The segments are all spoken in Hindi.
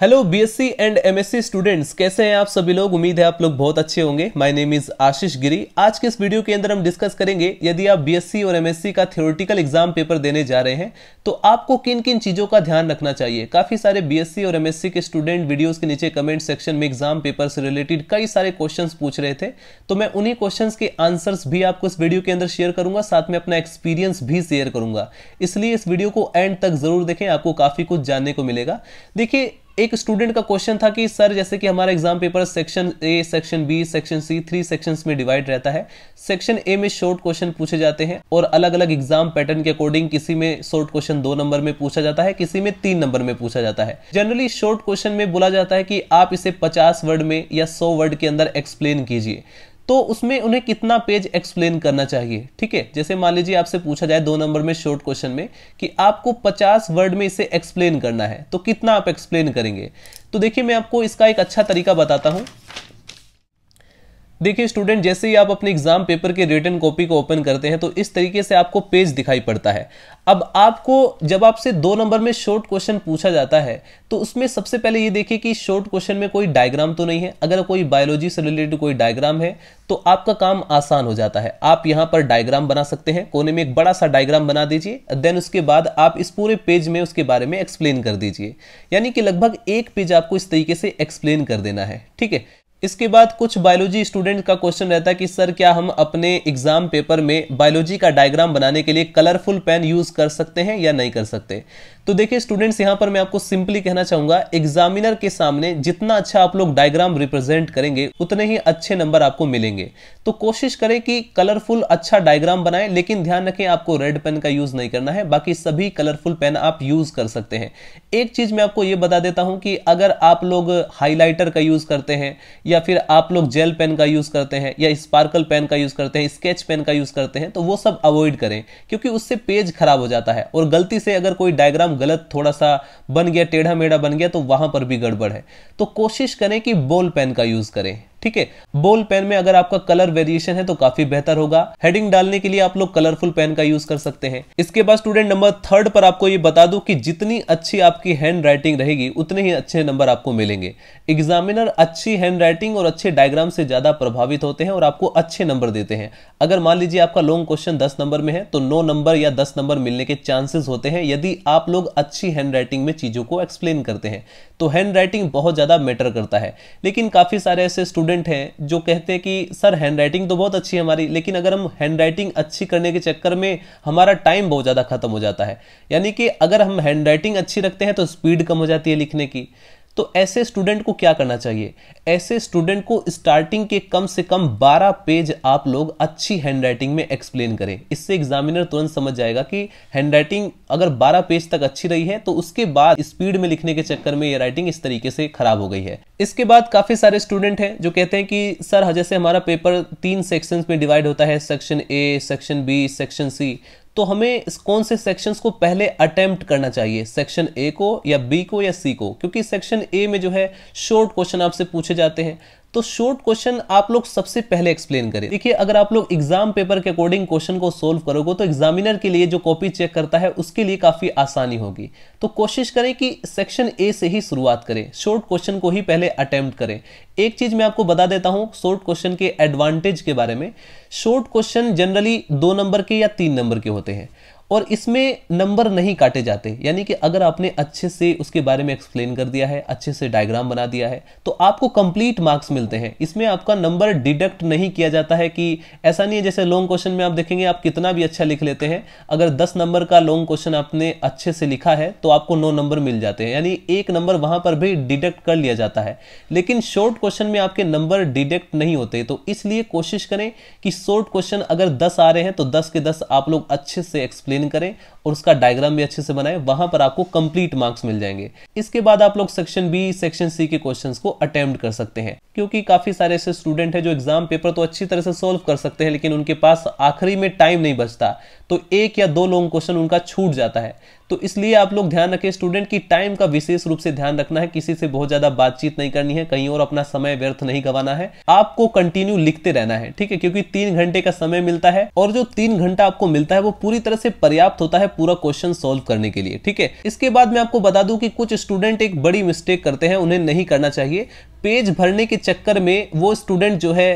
hello BSc and MSc students कैसे हैं आप सभी लोग उम्मीद है आप लोग बहुत अच्छे होंगे my name is Ashish Giri आज के इस वीडियो के अंदर हम डिस्कस करेंगे यदि आप बीएससी और एमएससी का थियोरटिकल एग्जाम पेपर देने जा रहे हैं तो आपको किन किन चीज़ों का ध्यान रखना चाहिए काफ़ी सारे बी और एमएससी के स्टूडेंट वीडियोज़ के नीचे कमेंट सेक्शन में एग्जाम पेपर से रिलेटेड कई सारे क्वेश्चन पूछ रहे थे तो मैं उन्हीं क्वेश्चन के आंसर्स भी आपको इस वीडियो के अंदर शेयर करूंगा साथ में अपना एक्सपीरियंस भी शेयर करूंगा इसलिए इस वीडियो को एंड तक जरूर देखें आपको काफ़ी कुछ जानने को मिलेगा देखिए एक स्टूडेंट का क्वेश्चन था कि सर जैसे कि हमारा exam paper section A section B section C three sections में डिवाइड रहता है सेक्शन ए में शॉर्ट क्वेश्चन पूछे जाते हैं और अलग अलग एग्जाम पैटर्न के अकॉर्डिंग किसी में शॉर्ट क्वेश्चन दो नंबर में पूछा जाता है किसी में तीन नंबर में पूछा जाता है जनरली शॉर्ट क्वेश्चन में बोला जाता है कि आप इसे पचास वर्ड में या सौ वर्ड के अंदर एक्सप्लेन कीजिए तो उसमें उन्हें कितना पेज एक्सप्लेन करना चाहिए ठीक है जैसे मान लीजिए आपसे पूछा जाए दो नंबर में शॉर्ट क्वेश्चन में कि आपको 50 वर्ड में इसे एक्सप्लेन करना है तो कितना आप एक्सप्लेन करेंगे तो देखिए मैं आपको इसका एक अच्छा तरीका बताता हूं देखिए स्टूडेंट जैसे ही आप अपने एग्जाम पेपर के रिटर्न कॉपी को ओपन करते हैं तो इस तरीके से आपको पेज दिखाई पड़ता है अब आपको जब आपसे दो नंबर में शॉर्ट क्वेश्चन पूछा जाता है तो उसमें सबसे पहले ये देखिए कि शॉर्ट क्वेश्चन में कोई डायग्राम तो नहीं है अगर कोई बायोलॉजी से रिलेटेड कोई डायग्राम है तो आपका काम आसान हो जाता है आप यहाँ पर डायग्राम बना सकते हैं कोने में एक बड़ा सा डायग्राम बना दीजिए देन उसके बाद आप इस पूरे पेज में उसके बारे में एक्सप्लेन कर दीजिए यानी कि लगभग एक पेज आपको इस तरीके से एक्सप्लेन कर देना है ठीक है इसके बाद कुछ बायोलॉजी स्टूडेंट का क्वेश्चन रहता है कि सर क्या हम अपने एग्जाम पेपर में बायोलॉजी का डायग्राम बनाने के लिए कलरफुल पेन यूज कर सकते हैं या नहीं कर सकते तो देखिए स्टूडेंट्स यहां पर मैं आपको सिंपली कहना चाहूंगा एग्जामिनर के सामने जितना अच्छा आप लोग डायग्राम रिप्रेजेंट करेंगे उतने ही अच्छे नंबर आपको मिलेंगे तो कोशिश करें कि कलरफुल अच्छा डायग्राम बनाएं लेकिन ध्यान रखें आपको रेड पेन का यूज नहीं करना है बाकी सभी कलरफुल पेन आप यूज कर सकते हैं एक चीज मैं आपको यह बता देता हूं कि अगर आप लोग हाईलाइटर का यूज करते हैं या फिर आप लोग जेल पेन का यूज करते हैं या स्पार्कल पेन का यूज करते हैं स्केच पेन का यूज करते हैं तो वो सब अवॉइड करें क्योंकि उससे पेज खराब हो जाता है और गलती से अगर कोई डायग्राम गलत थोड़ा सा बन गया टेढ़ा मेढ़ा बन गया तो वहां पर भी गड़बड़ है तो कोशिश करें कि बॉल पेन का यूज करें ठीक है बोल पेन में अगर आपका कलर वेरिएशन है तो काफी बेहतर होगा हेडिंग डालने के लिए आप लोग कलरफुल पेन का यूज कर सकते हैं इसके बाद स्टूडेंट नंबर थर्ड पर आपको ये बता दूं कि जितनी अच्छी आपकी हैंड राइटिंग रहेगी उतने ही अच्छे नंबर आपको मिलेंगे एग्जामिनर अच्छी हैंड राइटिंग और अच्छे डायग्राम से ज्यादा प्रभावित होते हैं और आपको अच्छे नंबर देते हैं अगर मान लीजिए आपका लॉन्ग क्वेश्चन दस नंबर में है तो नौ नंबर या दस नंबर मिलने के चांसेस होते हैं यदि आप लोग अच्छी हैंड राइटिंग में चीजों को एक्सप्लेन करते हैं तो हैंड राइटिंग बहुत ज्यादा मैटर करता है लेकिन काफी सारे ऐसे स्टूडेंट स्टूडेंट हैं जो कहते हैं कि सर हैंड राइटिंग तो बहुत अच्छी है हमारी लेकिन अगर हम हैंड राइटिंग अच्छी करने के चक्कर में हमारा टाइम बहुत ज़्यादा खत्म हो जाता है यानी कि अगर हम हैंड राइटिंग अच्छी रखते हैं तो स्पीड कम हो जाती है लिखने की तो ऐसे स्टूडेंट को क्या करना चाहिए ऐसे स्टूडेंट को स्टार्टिंग के कम से कम 12 पेज आप लोग अच्छी हैंडराइटिंग में एक्सप्लेन करें इससे एग्जामिनर तुरंत समझ जाएगा कि हैंडराइटिंग अगर 12 पेज तक अच्छी रही है तो उसके बाद स्पीड में लिखने के चक्कर में ये राइटिंग इस तरीके से खराब हो गई है इसके बाद काफ़ी सारे स्टूडेंट हैं जो कहते हैं कि सर जैसे हमारा पेपर तीन सेक्शन में डिवाइड होता है section A section B section C तो हमें कौन से सेक्शंस को पहले अटेम्प्ट करना चाहिए सेक्शन ए को या बी को या सी को क्योंकि सेक्शन ए में जो है शॉर्ट क्वेश्चन आपसे पूछे जाते हैं तो शॉर्ट क्वेश्चन आप लोग सबसे पहले एक्सप्लेन करें देखिए अगर आप लोग एग्जाम पेपर के अकॉर्डिंग क्वेश्चन को सोल्व करोगे तो एग्जामिनर के लिए जो कॉपी चेक करता है उसके लिए काफी आसानी होगी तो कोशिश करें कि सेक्शन ए से ही शुरुआत करें शॉर्ट क्वेश्चन को ही पहले अटेम्प्ट करें एक चीज मैं आपको बता देता हूं शॉर्ट क्वेश्चन के एडवांटेज के बारे में शॉर्ट क्वेश्चन जनरली दो नंबर के या तीन नंबर के होते हैं और इसमें नंबर नहीं काटे जाते यानी कि अगर आपने अच्छे से उसके बारे में एक्सप्लेन कर दिया है अच्छे से डायग्राम बना दिया है तो आपको कंप्लीट मार्क्स मिलते हैं इसमें आपका नंबर डिडक्ट नहीं किया जाता है कि ऐसा नहीं है जैसे लॉन्ग क्वेश्चन में आप देखेंगे आप कितना भी अच्छा लिख लेते हैं अगर दस नंबर का लॉन्ग क्वेश्चन आपने अच्छे से लिखा है तो आपको नौ नंबर मिल जाते हैं यानी एक नंबर वहां पर भी डिडक्ट कर लिया जाता है लेकिन शॉर्ट क्वेश्चन में आपके नंबर डिडक्ट नहीं होते तो इसलिए कोशिश करें कि शॉर्ट क्वेश्चन अगर दस आ रहे हैं तो दस के दस आप लोग अच्छे से एक्सप्लेन अध्ययन करें और उसका डायग्राम भी अच्छे से बनाएं वहां पर आपको कंप्लीट मार्क्स मिल जाएंगे इसके बाद आप लोग सेक्शन बी सेक्शन सी के क्वेश्चन को अटेम्प्ट कर सकते हैं क्योंकि काफी सारे ऐसे स्टूडेंट है जो एग्जाम पेपर तो अच्छी तरह से सोल्व कर सकते हैं लेकिन उनके पास आखिरी में टाइम नहीं बचता तो एक या दो लॉन्ग क्वेश्चन उनका छूट जाता है तो इसलिए आप लोग ध्यान रखें स्टूडेंट की टाइम का विशेष रूप से ध्यान रखना है किसी से बहुत ज्यादा बातचीत नहीं करनी है कहीं और अपना समय व्यर्थ नहीं गवाना है आपको कंटिन्यू लिखते रहना है ठीक है क्योंकि तीन घंटे का समय मिलता है और जो तीन घंटा आपको मिलता है वो पूरी तरह से पर्याप्त होता है पूरा क्वेश्चन सोल्व करने के लिए ठीक है इसके बाद मैं आपको बता दूं कि कुछ स्टूडेंट एक बड़ी मिस्टेक करते हैं उन्हें नहीं करना चाहिए पेज भरने के चक्कर में वो स्टूडेंट जो है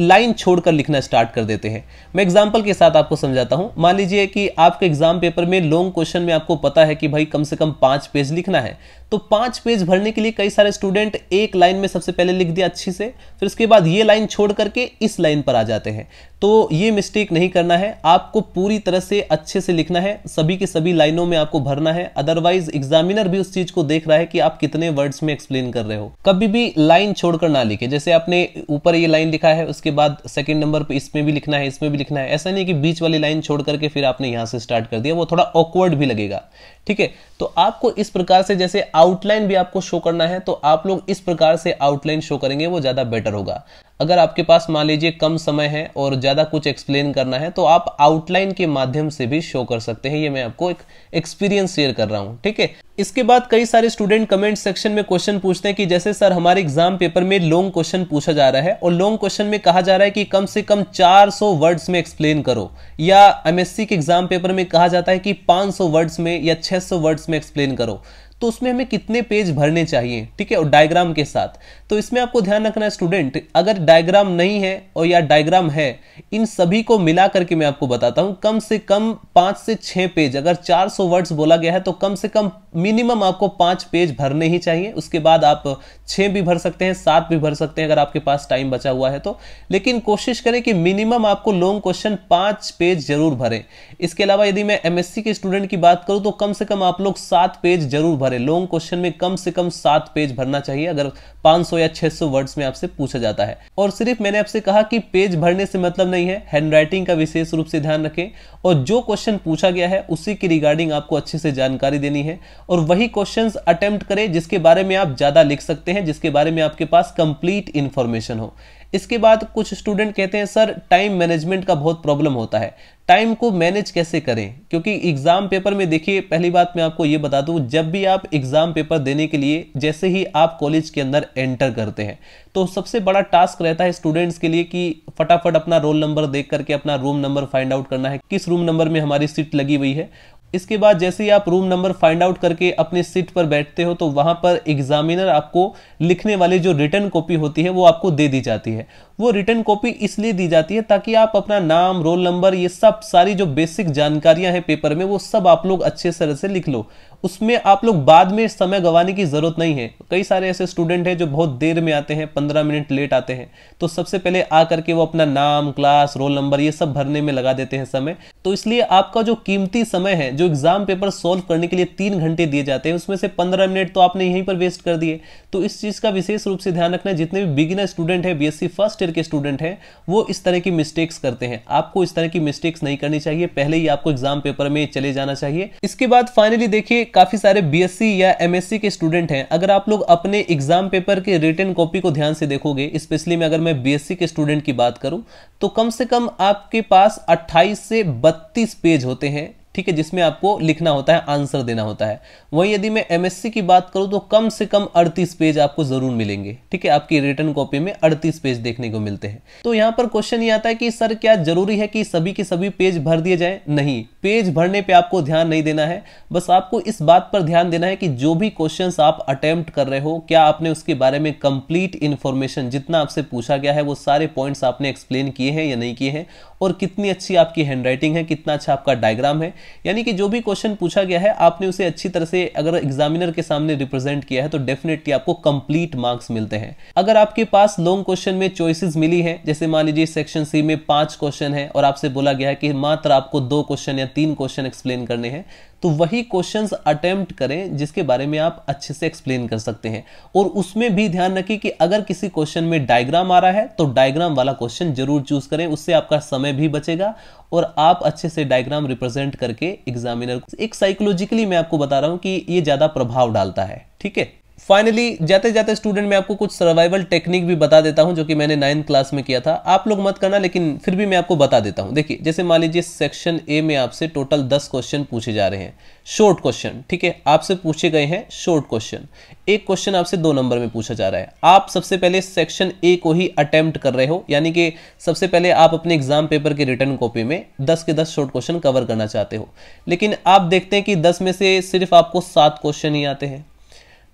लाइन छोड़कर लिखना स्टार्ट कर देते हैं मैं एग्जाम्पल के साथ आपको समझाता हूँ मान लीजिए कि आपके एग्जाम पेपर में लॉन्ग क्वेश्चन में आपको पता है कि भाई कम से कम पांच पेज लिखना है तो पांच पेज भरने के लिए कई सारे स्टूडेंट एक लाइन में सबसे पहले लिख दिया अच्छी से फिर उसके बाद ये लाइन छोड़ करके इस लाइन पर आ जाते हैं तो ये मिस्टेक नहीं करना है आपको पूरी तरह से अच्छे से लिखना है सभी के सभी लाइनों में आपको भरना है अदरवाइज एग्जामिनर भी उस चीज को देख रहा है कि आप कितने वर्ड्स में एक्सप्लेन कर रहे हो कभी भी लाइन छोड़कर ना लिखे जैसे आपने ऊपर ये लाइन लिखा है उसके बाद सेकेंड नंबर पर इसमें भी लिखना है इसमें भी लिखना है ऐसा नहीं कि बीच वाली लाइन छोड़ करके फिर आपने यहां से स्टार्ट कर दिया वो थोड़ा ऑकवर्ड भी लगेगा ठीक है तो आपको इस प्रकार से जैसे आउटलाइन भी आपको शो करना है तो आप लोग इस प्रकार से आउटलाइन शो करेंगे वो ज़्यादा बेटर होगा अगर आपके पास मान लीजिए कम समय है और ज़्यादा कुछ एक्सप्लेन करना है तो आप आउटलाइन के माध्यम से भी शो कर सकते हैं ये मैं आपको एक एक्सपीरियंस शेयर कर रहा हूँ ठीक है इसके बाद कई सारे स्टूडेंट कमेंट सेक्शन में क्वेश्चन पूछते हैं कि जैसे सर हमारे एग्जाम पेपर में लॉन्ग क्वेश्चन पूछा जा रहा है और लॉन्ग क्वेश्चन में कहा जा रहा है कि कम से कम 400 वर्ड्स में एक्सप्लेन करो या एमएससी के एग्जाम पेपर में कहा जाता है कि 500 वर्ड्स में या 600 वर्ड्स में एक्सप्लेन करो तो उसमें हमें कितने पेज भरने चाहिए ठीक है और डायग्राम के साथ तो इसमें आपको ध्यान रखना है स्टूडेंट अगर डायग्राम नहीं है और या डायग्राम है इन सभी को मिला करके मैं आपको बताता हूं कम से कम पांच से छह पेज अगर 400 वर्ड्स बोला गया है तो कम से कम मिनिमम आपको पांच पेज भरने ही चाहिए उसके बाद आप छह भी भर सकते हैं सात भी भर सकते हैं अगर आपके पास टाइम बचा हुआ है तो लेकिन कोशिश करें कि मिनिमम आपको लॉन्ग क्वेश्चन पांच पेज जरूर भरें इसके अलावा यदि मैं एमएससी के स्टूडेंट की बात करूँ तो कम से कम आप लोग सात पेज जरूर भरें भरे लॉन्ग क्वेश्चन में कम से कम सात पेज भरना चाहिए अगर 500 या 600 वर्ड्स में आपसे पूछा जाता है और सिर्फ मैंने आपसे कहा कि पेज भरने से मतलब नहीं है हैंडराइटिंग का विशेष रूप से ध्यान रखें और जो क्वेश्चन पूछा गया है उसी की रिगार्डिंग आपको अच्छे से जानकारी देनी है और वही क्वेश्चन अटेम्प्ट करें जिसके बारे में आप ज़्यादा लिख सकते हैं जिसके बारे में आपके पास कंप्लीट इन्फॉर्मेशन हो इसके बाद कुछ स्टूडेंट कहते हैं सर टाइम मैनेजमेंट का बहुत प्रॉब्लम होता है टाइम को मैनेज कैसे करें क्योंकि एग्ज़ाम पेपर में देखिए पहली बात मैं आपको ये बता दूं जब भी आप एग्ज़ाम पेपर देने के लिए जैसे ही आप कॉलेज के अंदर एंटर करते हैं तो सबसे बड़ा टास्क रहता है स्टूडेंट्स के लिए कि फटाफट अपना रोल नंबर देख करके अपना रूम नंबर फाइंड आउट करना है किस रूम नंबर में हमारी सीट लगी हुई है इसके बाद जैसे ही आप रूम नंबर फाइंड आउट करके अपने सीट पर बैठते हो तो वहां पर एग्जामिनर आपको लिखने वाली जो रिटर्न कॉपी होती है वो आपको दे दी जाती है वो रिटर्न कॉपी इसलिए दी जाती है ताकि आप अपना नाम रोल नंबर ये सब सारी जो बेसिक जानकारियां हैं पेपर में वो सब आप लोग अच्छे तरह से लिख लो उसमें आप लोग बाद में समय गंवाने की ज़रूरत नहीं है कई सारे ऐसे स्टूडेंट हैं जो बहुत देर में आते हैं पंद्रह मिनट लेट आते हैं तो सबसे पहले आ करके वो अपना नाम क्लास रोल नंबर ये सब भरने में लगा देते हैं समय तो इसलिए आपका जो कीमती समय है जो एग्जाम पेपर सॉल्व करने के लिए तीन घंटे दिए जाते हैं उसमें से पंद्रह मिनट तो आपने यहीं पर वेस्ट कर दिए तो इस चीज़ का विशेष रूप से ध्यान रखना है जितने भी बिगिनर स्टूडेंट है बीएससी फर्स्ट ईयर के स्टूडेंट हैं वो इस तरह की मिस्टेक्स करते हैं आपको इस तरह की मिस्टेक्स नहीं करनी चाहिए पहले ही आपको एग्जाम पेपर में चले जाना चाहिए इसके बाद फाइनली देखिए काफी सारे बी या एम के स्टूडेंट हैं अगर आप लोग अपने एग्जाम पेपर के रिटर्न कॉपी को ध्यान से देखोगे स्पेशली में अगर मैं बी के स्टूडेंट की बात करूं तो कम से कम आपके पास 28 से 32 पेज होते हैं ठीक है जिसमें आपको लिखना होता है आंसर देना होता है वहीं यदि मैं एमएससी की बात करूं तो कम से कम 38 पेज आपको ज़रूर मिलेंगे ठीक है आपकी रिटर्न कॉपी में 38 पेज देखने को मिलते हैं तो यहाँ पर क्वेश्चन ये आता है कि सर क्या जरूरी है कि सभी के सभी पेज भर दिए जाए नहीं पेज भरने पर आपको ध्यान नहीं देना है बस आपको इस बात पर ध्यान देना है कि जो भी क्वेश्चन आप अटैम्प्ट कर रहे हो क्या आपने उसके बारे में कंप्लीट इन्फॉर्मेशन जितना आपसे पूछा गया है वो सारे पॉइंट्स आपने एक्सप्लेन किए हैं या नहीं किए हैं और कितनी अच्छी आपकी हैंडराइटिंग है कितना अच्छा आपका डायग्राम है यानी कि जो भी क्वेश्चन पूछा गया है आपने उसे अच्छी तरह से अगर एग्जामिनर के सामने रिप्रेजेंट किया है तो डेफिनेटली आपको कंप्लीट मार्क्स मिलते हैं अगर आपके पास लॉन्ग क्वेश्चन में चॉइसेस मिली है जैसे मान लीजिए सेक्शन सी में पांच क्वेश्चन है और आपसे बोला गया है कि मात्र आपको दो क्वेश्चन या तीन क्वेश्चन एक्सप्लेन करने हैं तो वही क्वेश्चंस अटेम्प्ट करें जिसके बारे में आप अच्छे से एक्सप्लेन कर सकते हैं और उसमें भी ध्यान रखें कि अगर किसी क्वेश्चन में डायग्राम आ रहा है तो डायग्राम वाला क्वेश्चन जरूर चूज करें उससे आपका समय भी बचेगा और आप अच्छे से डायग्राम रिप्रेजेंट करके एग्जामिनर एक साइकोलॉजिकली मैं आपको बता रहा हूं कि ये ज्यादा प्रभाव डालता है ठीक है फाइनली जाते जाते स्टूडेंट मैं आपको कुछ सर्वाइवल टेक्निक भी बता देता हूं जो कि मैंने नाइन्थ क्लास में किया था आप लोग मत करना लेकिन फिर भी मैं आपको बता देता हूं देखिए जैसे मान लीजिए सेक्शन ए में आपसे टोटल दस क्वेश्चन पूछे जा रहे हैं शॉर्ट क्वेश्चन ठीक है आपसे पूछे गए हैं शॉर्ट क्वेश्चन एक क्वेश्चन आपसे दो नंबर में पूछा जा रहा है आप सबसे पहले सेक्शन ए को ही अटेम्प्ट कर रहे हो यानी कि सबसे पहले आप अपने एग्जाम पेपर के रिटर्न कॉपी में दस के दस शॉर्ट क्वेश्चन कवर करना चाहते हो लेकिन आप देखते हैं कि दस में से सिर्फ आपको सात क्वेश्चन ही आते हैं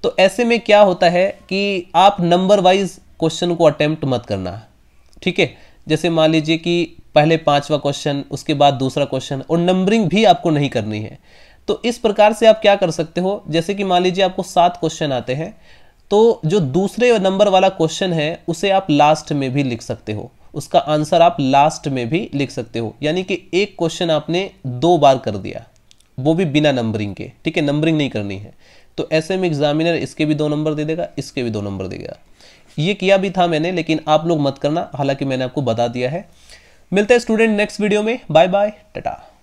तो ऐसे में क्या होता है कि आप नंबर वाइज क्वेश्चन को अटेम्प्ट मत करना ठीक है जैसे मान लीजिए कि पहले पांचवा क्वेश्चन उसके बाद दूसरा क्वेश्चन और नंबरिंग भी आपको नहीं करनी है तो इस प्रकार से आप क्या कर सकते हो जैसे कि मान लीजिए आपको सात क्वेश्चन आते हैं तो जो दूसरे नंबर वाला क्वेश्चन है उसे आप लास्ट में भी लिख सकते हो उसका आंसर आप लास्ट में भी लिख सकते हो यानी कि एक क्वेश्चन आपने दो बार कर दिया वो भी बिना नंबरिंग के ठीक है नंबरिंग नहीं करनी है तो ऐसे में एग्जामिनर इसके भी दो नंबर दे देगा इसके भी दो नंबर देगा ये किया भी था मैंने लेकिन आप लोग मत करना हालांकि मैंने आपको बता दिया है मिलते हैं स्टूडेंट नेक्स्ट वीडियो में बाय बाय टाटा